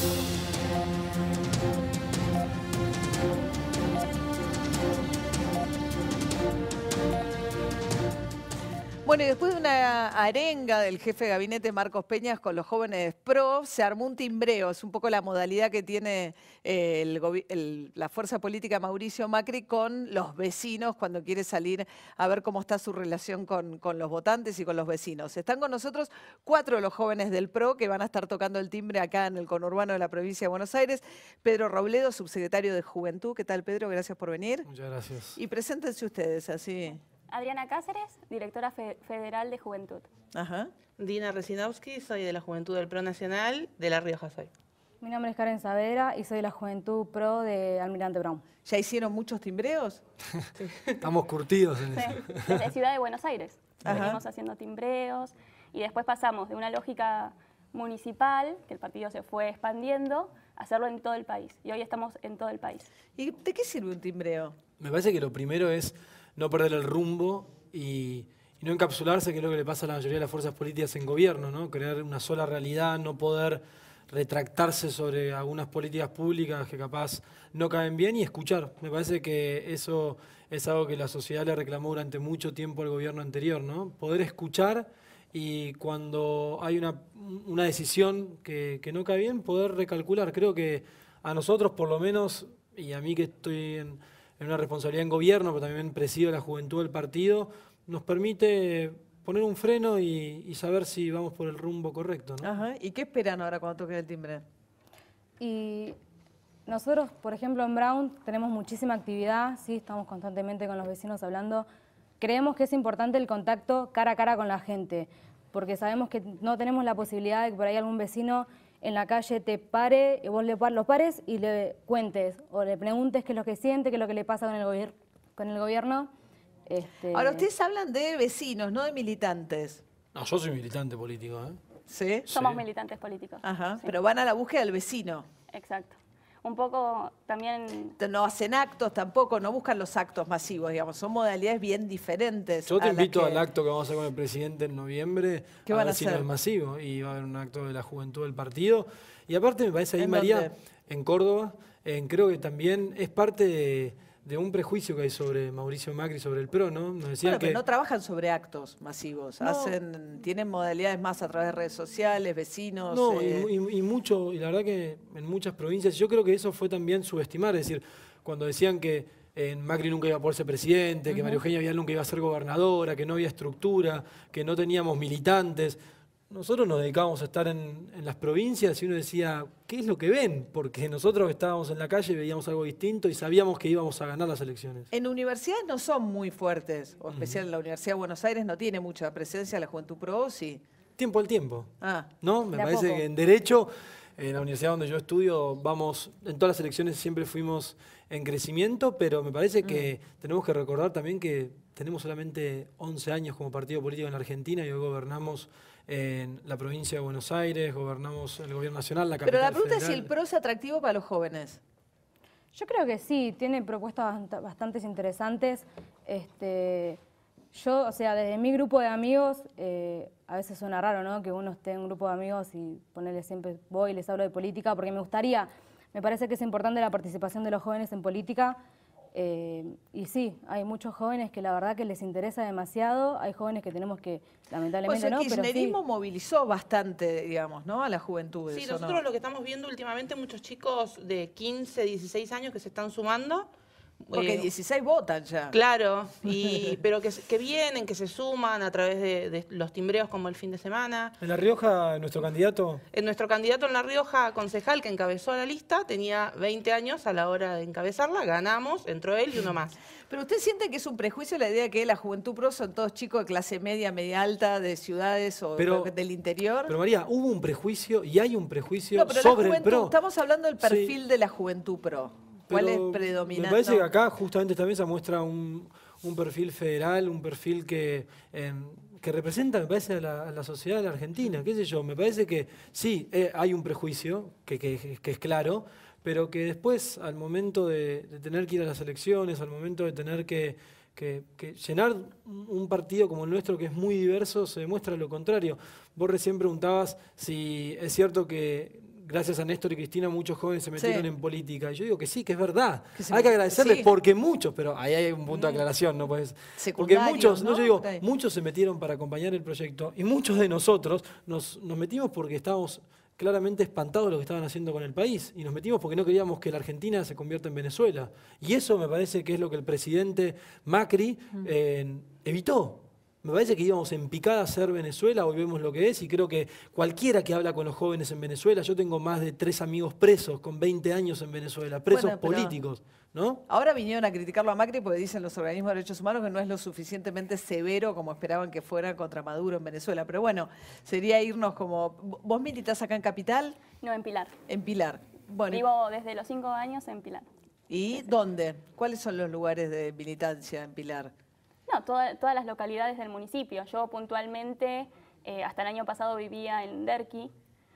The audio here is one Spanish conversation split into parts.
Thank you. Bueno, y después de una arenga del jefe de gabinete Marcos Peñas con los jóvenes PRO, se armó un timbreo. Es un poco la modalidad que tiene eh, la fuerza política Mauricio Macri con los vecinos cuando quiere salir a ver cómo está su relación con, con los votantes y con los vecinos. Están con nosotros cuatro de los jóvenes del PRO que van a estar tocando el timbre acá en el conurbano de la provincia de Buenos Aires. Pedro Robledo, subsecretario de Juventud. ¿Qué tal, Pedro? Gracias por venir. Muchas gracias. Y preséntense ustedes así. Adriana Cáceres, directora federal de Juventud. Dina Resinowski, soy de la Juventud del PRO Nacional, de La Rioja soy. Mi nombre es Karen Savera y soy de la Juventud PRO de Almirante Brown. ¿Ya hicieron muchos timbreos? Estamos curtidos en sí. eso. Desde Ciudad de Buenos Aires. Venimos haciendo timbreos y después pasamos de una lógica municipal, que el partido se fue expandiendo, a hacerlo en todo el país. Y hoy estamos en todo el país. ¿Y de qué sirve un timbreo? Me parece que lo primero es no perder el rumbo y, no encapsularse, que es lo que le pasa a la mayoría de las fuerzas políticas en gobierno, ¿no? Crear una sola realidad, no poder retractarse sobre algunas políticas públicas que capaz no caben bien y escuchar. Me parece que eso es algo que la sociedad le reclamó durante mucho tiempo al gobierno anterior, ¿no? Poder escuchar y cuando hay una, decisión que, que, no cae bien, poder recalcular. Creo que a nosotros, por lo menos, y a mí que estoy en en una responsabilidad en gobierno, pero también presido la juventud del partido, nos permite poner un freno y, saber si vamos por el rumbo correcto. ¿no? ¿Y qué esperan ahora cuando toque el timbre? Y nosotros, por ejemplo, en Brown tenemos muchísima actividad, sí, estamos constantemente con los vecinos hablando. Creemos que es importante el contacto cara a cara con la gente, porque sabemos que no tenemos la posibilidad de que por ahí algún vecino en la calle te pare, eh, vos le lo pares y le cuentes o le preguntes qué es lo que siente, qué es lo que le pasa con el, con el gobierno. Este Ahora, ustedes hablan de vecinos, no de militantes. No, yo soy militante político. ¿eh? ¿Sí? Somos militantes políticos. Ajá, pero van a la búsqueda del vecino. Exacto un poco también... No hacen actos tampoco, no buscan los actos masivos, digamos, son modalidades bien diferentes. Yo te invito al acto que vamos a hacer con el presidente en noviembre, que van a, ser masivo, y va a haber un acto de la juventud del partido. Y aparte me parece ahí, María, en Córdoba, creo que también es parte de de un prejuicio que hay sobre Mauricio Macri, sobre el PRO, ¿no? Nos bueno, que... no trabajan sobre actos masivos, hacen, tienen modalidades más a través de redes sociales, vecinos. No, eh, y, mucho, y la verdad que en muchas provincias, yo creo que eso fue también subestimar, es decir, cuando decían que eh, Macri nunca iba a poder ser presidente, que María Eugenia Vial nunca iba a ser gobernadora, que no había estructura, que no teníamos militantes. Nosotros nos dedicábamos a estar en, las provincias y uno decía, ¿qué es lo que ven? Porque nosotros estábamos en la calle, veíamos algo distinto y sabíamos que íbamos a ganar las elecciones. En universidades no son muy fuertes, o especial en la Universidad de Buenos Aires no tiene mucha presencia, la Juventud Pro sí. Tiempo al tiempo. Ah, ¿No? Me parece que en Derecho, en la universidad donde yo estudio, vamos, en todas las elecciones siempre fuimos en crecimiento, pero me parece que mm. tenemos que recordar también que tenemos solamente 11 años como partido político en la Argentina y hoy gobernamos en la provincia de Buenos Aires, gobernamos el gobierno nacional, la capital Pero la pregunta es si el PRO es atractivo para los jóvenes. Yo creo que sí, tiene propuestas bastante interesantes. Este, yo, o sea, desde mi grupo de amigos, eh, a veces suena raro, ¿no? Que uno esté en un grupo de amigos y ponerle siempre voy y les hablo de política, porque me gustaría, me parece que es importante la participación de los jóvenes en política. Eh, y sí, hay muchos jóvenes que la verdad que les interesa demasiado, hay jóvenes que tenemos que, lamentablemente pues el no, El movilizó bastante, digamos, ¿no? A la juventud. Sí, nosotros lo que estamos viendo últimamente, muchos chicos de 15, 16 años que se están sumando, porque 16 eh, votan ya. Claro, y, pero que, vienen, que se suman a través de, los timbreos como el fin de semana. ¿En La Rioja, nuestro candidato? En eh, nuestro candidato en La Rioja, concejal que encabezó la lista, tenía 20 años a la hora de encabezarla, ganamos, entró él y uno más. Pero usted siente que es un prejuicio la idea que la Juventud Pro son todos chicos de clase media, media alta, de ciudades o pero, del interior. Pero María, hubo un prejuicio y hay un prejuicio no, pero sobre Estamos hablando del perfil de la Juventud Pro. ¿Cuál es predominante? Me parece que acá justamente también se muestra un, perfil federal, un perfil que, em, que representa, me parece, a la, sociedad de la Argentina, qué sé yo. Me parece que sí, eh, hay un prejuicio, que, es claro, pero que después, al momento de, tener que ir a las elecciones, al momento de tener que, que, llenar un partido como el nuestro, que es muy diverso, se demuestra lo contrario. Vos recién preguntabas si es cierto que gracias a Néstor y Cristina, muchos jóvenes se metieron en política. Y yo digo que sí, que es verdad. hay que agradecerles porque muchos, pero ahí hay un punto de mm. aclaración, ¿no? Pues, porque muchos, ¿no? Yo digo, muchos se metieron para acompañar el proyecto y muchos de nosotros nos, metimos porque estábamos claramente espantados de lo que estaban haciendo con el país y nos metimos porque no queríamos que la Argentina se convierta en Venezuela. Y eso me parece que es lo que el presidente Macri mm. eh, evitó. Me parece que íbamos en picada a ser Venezuela, hoy vemos lo que es, y creo que cualquiera que habla con los jóvenes en Venezuela, yo tengo más de tres amigos presos con 20 años en Venezuela, presos políticos, ¿no? Ahora vinieron a criticarlo a Macri porque dicen los organismos de derechos humanos que no es lo suficientemente severo como esperaban que fuera contra Maduro en Venezuela. Pero bueno, sería irnos como. ¿Vos militas acá en Capital? No, en Pilar. En Pilar. Vivo desde los cinco años en Pilar. ¿Y dónde? ¿Cuáles son los lugares de militancia en Pilar? No, todas las localidades del municipio. Yo puntualmente, eh, hasta el año pasado vivía en Derqui,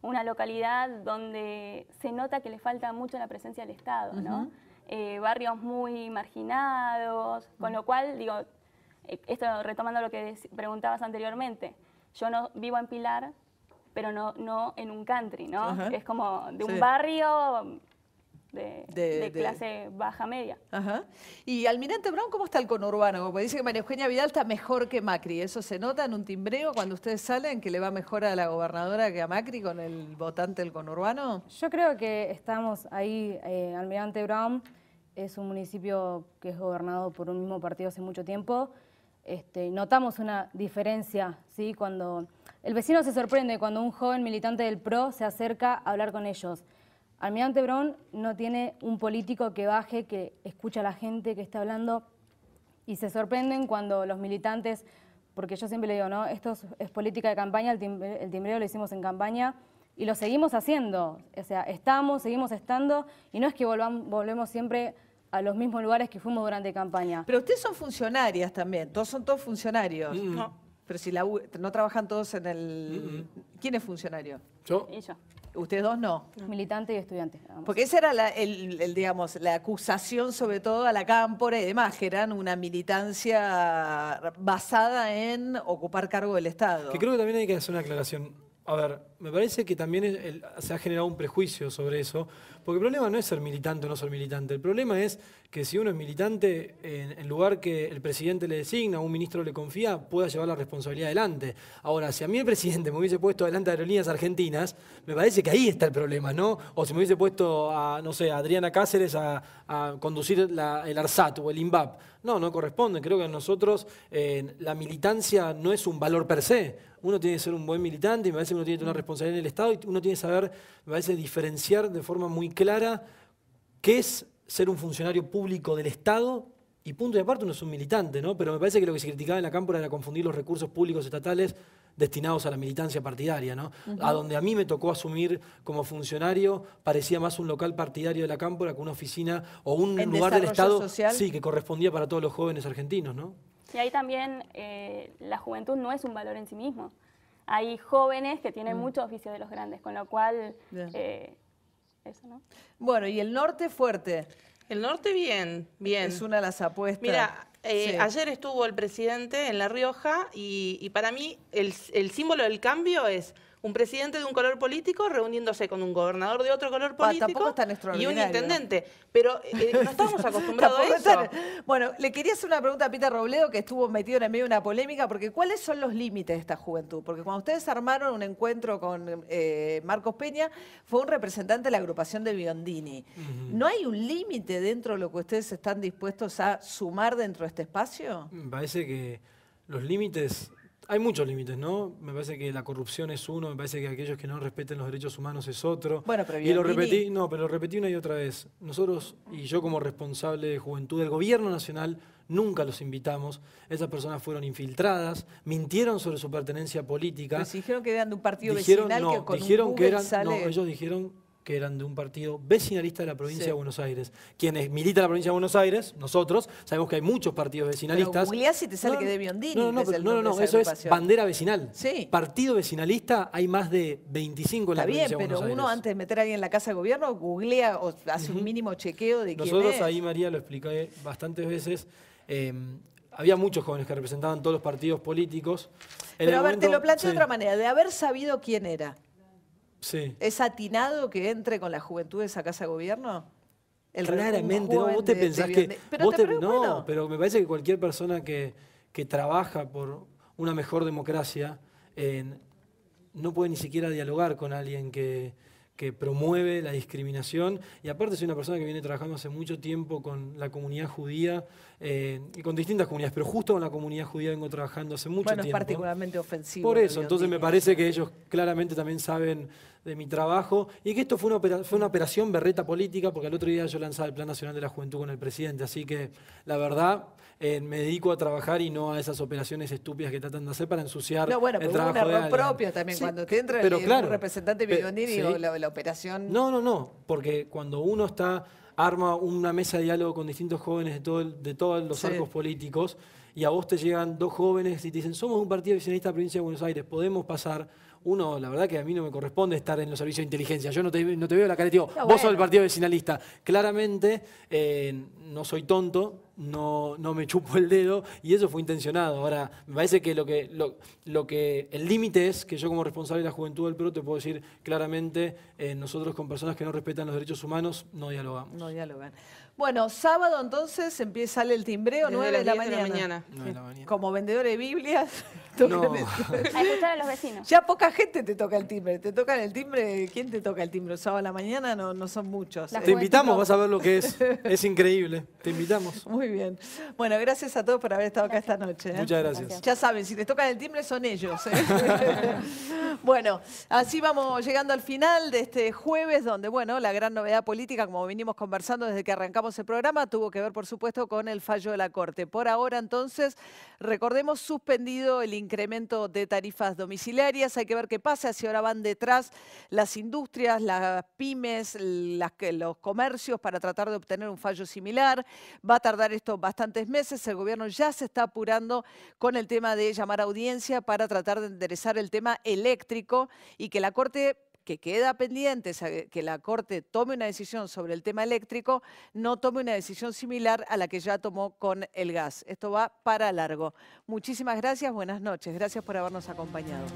una localidad donde se nota que le falta mucho la presencia del Estado, eh, barrios muy marginados, con lo cual, digo, eh, esto retomando lo que preguntabas anteriormente, yo no vivo en Pilar, pero no, no en un country, ¿no? Es como de un barrio de, clase baja media. Ajá. Y Almirante Brown, ¿cómo está el conurbano? Como dice que María Eugenia Vidal está mejor que Macri. Eso se nota en un timbreo cuando ustedes salen que le va mejor a la gobernadora que a Macri con el votante del conurbano. Yo creo que estamos ahí, eh, Almirante Brown es un municipio que es gobernado por un mismo partido hace mucho tiempo. Este, notamos una diferencia, ¿sí? Cuando el vecino se sorprende cuando un joven militante del PRO se acerca a hablar con ellos. Almirante Brown no tiene un político que baje, que escucha a la gente que está hablando y se sorprenden cuando los militantes, porque yo siempre le digo, ¿no? Esto es, política de campaña, el, timbreo lo hicimos en campaña y lo seguimos haciendo. O sea, estamos, seguimos estando y no es que volvemos siempre a los mismos lugares que fuimos durante campaña. Pero ustedes son funcionarias también, todos son todos funcionarios. Mm. No. Pero si la no trabajan todos en el... ¿Quién es funcionario? Yo. Y yo. Ustedes dos no. Militante y estudiante. Porque esa era la, el, digamos, la acusación sobre todo a la Cámpora y demás, que eran una militancia basada en ocupar cargo del Estado. Que creo que también hay que hacer una aclaración a ver, me parece que también se ha generado un prejuicio sobre eso, porque el problema no es ser militante o no ser militante, el problema es que si uno es militante, en, lugar que el presidente le designa un ministro le confía, pueda llevar la responsabilidad adelante. Ahora, si a mí el presidente me hubiese puesto adelante Aerolíneas Argentinas, me parece que ahí está el problema, ¿no? O si me hubiese puesto a, no sé, a Adriana Cáceres a, conducir el ARSAT o el INVAP. No, no corresponde. Creo que a nosotros eh, la militancia no es un valor per se. Uno tiene que ser un buen militante y me parece que uno tiene que tener una responsabilidad en el Estado y uno tiene que saber, me parece, diferenciar de forma muy clara qué es ser un funcionario público del Estado y punto de aparte uno es un militante, ¿no? Pero me parece que lo que se criticaba en la cámara era confundir los recursos públicos estatales destinados a la militancia partidaria, ¿no? A donde a mí me tocó asumir como funcionario, parecía más un local partidario de la Cámpora que una oficina o un lugar del Estado sí, que correspondía para todos los jóvenes argentinos, ¿no? Y ahí también eh, la juventud no es un valor en sí mismo. Hay jóvenes que tienen mm. mucho oficio de los grandes, con lo cual eh, eso, ¿no? Bueno, y el norte fuerte. El norte bien, bien. Es una de las apuestas. Mira, eh, ayer estuvo el presidente en La Rioja y, para mí el, el símbolo del cambio es un presidente de un color político reuniéndose con un gobernador de otro color ah, político y un intendente. Pero eh, eh, no estamos acostumbrados a eso. Bueno, le quería hacer una pregunta a Peter Robledo, que estuvo metido en medio de una polémica, porque ¿cuáles son los límites de esta juventud? Porque cuando ustedes armaron un encuentro con eh, Marcos Peña, fue un representante de la agrupación de Biondini. ¿No hay un límite dentro de lo que ustedes están dispuestos a sumar dentro de este espacio? Me parece que los límites hay muchos límites, ¿no? Me parece que la corrupción es uno, me parece que aquellos que no respeten los derechos humanos es otro. Bueno, pero y lo repetí, no, pero lo repetí una y otra vez. Nosotros y yo como responsable de juventud del gobierno nacional nunca los invitamos. Esas personas fueron infiltradas, mintieron sobre su pertenencia política. dijeron que eran de un partido dijeron, vecinal que con dijeron que eran, no, ellos dijeron que eran de un partido vecinalista de la provincia de Buenos Aires. Quienes militan la provincia de Buenos Aires, nosotros, sabemos que hay muchos partidos vecinalistas. Pero si te sale que de Biondini. No, no, no, no, eso es bandera vecinal. Sí. Partido vecinalista hay más de 25 en la provincia de Buenos Aires. Está bien, pero uno antes de meter a alguien en la casa de gobierno googlea o hace un mínimo chequeo de quién es. Nosotros ahí, María, lo expliqué bastantes veces. Em, había muchos jóvenes que representaban todos los partidos políticos. pero a ver, te lo planteo de otra manera, de haber sabido quién era. ¿Es atinado que entre con la juventud de esa casa de gobierno? El vos te pensás que... Pero no, pero me parece que cualquier persona que, trabaja por una mejor democracia no puede ni siquiera dialogar con alguien que, que promueve la discriminación. Y aparte soy una persona que viene trabajando hace mucho tiempo con la comunidad judía eh, y con distintas comunidades, pero justo con la comunidad judía vengo trabajando hace mucho tiempo. Bueno, es particularmente ofensivo. Por eso, entonces me parece que ellos claramente también saben de mi trabajo y que esto fue una, operación, fue una operación berreta política, porque el otro día yo lanzaba el Plan Nacional de la Juventud con el presidente, así que la verdad eh, me dedico a trabajar y no a esas operaciones estúpidas que tratan de hacer para ensuciar no, bueno, el trabajo un propio también, cuando te entra el, claro, representante de digo, la operación... No, no, no, porque cuando uno está arma una mesa de diálogo con distintos jóvenes de, de todos los arcos políticos y a vos te llegan dos jóvenes y te dicen, somos un partido Vecinalista de la provincia de Buenos Aires, podemos pasar. Uno, la verdad que a mí no me corresponde estar en los servicios de inteligencia. Yo no te, no te veo la cara digo, vos sos el partido vecinalista. Claramente, eh, no soy tonto, no, no me chupo el dedo y eso fue intencionado. Ahora, me parece que lo que, lo, que el límite es que yo como responsable de la juventud del Perú te puedo decir claramente, eh, nosotros con personas que no respetan los derechos humanos no dialogamos. No dialogan. Bueno, sábado entonces empieza el timbreo, 9 de, la, mañana. De la mañana. Como vendedor de Biblias. No. a escuchar a los vecinos. Ya poca gente te toca el timbre. Te tocan el timbre, ¿quién te toca el timbre? sábado a la mañana no, no son muchos. te invitamos, vas a ver lo que es. Es increíble. Te invitamos. Muy bien. Bueno, gracias a todos por haber estado acá esta noche. ¿eh? Muchas gracias. Ya saben, si les toca el timbre son ellos. ¿eh? bueno, así vamos llegando al final de este jueves, donde, bueno, la gran novedad política, como venimos conversando desde que arrancamos el programa, tuvo que ver, por supuesto, con el fallo de la Corte. Por ahora, entonces, recordemos, suspendido el incremento de tarifas domiciliarias. Hay que ver qué pasa, si ahora van detrás las industrias, las pymes, los comercios para tratar de obtener un fallo similar. Va a tardar esto bastantes meses. El gobierno ya se está apurando con el tema de llamar a audiencia para tratar de enderezar el tema eléctrico y que la Corte que queda pendiente que la Corte tome una decisión sobre el tema eléctrico, no tome una decisión similar a la que ya tomó con el gas. Esto va para largo. Muchísimas gracias, buenas noches. Gracias por habernos acompañado.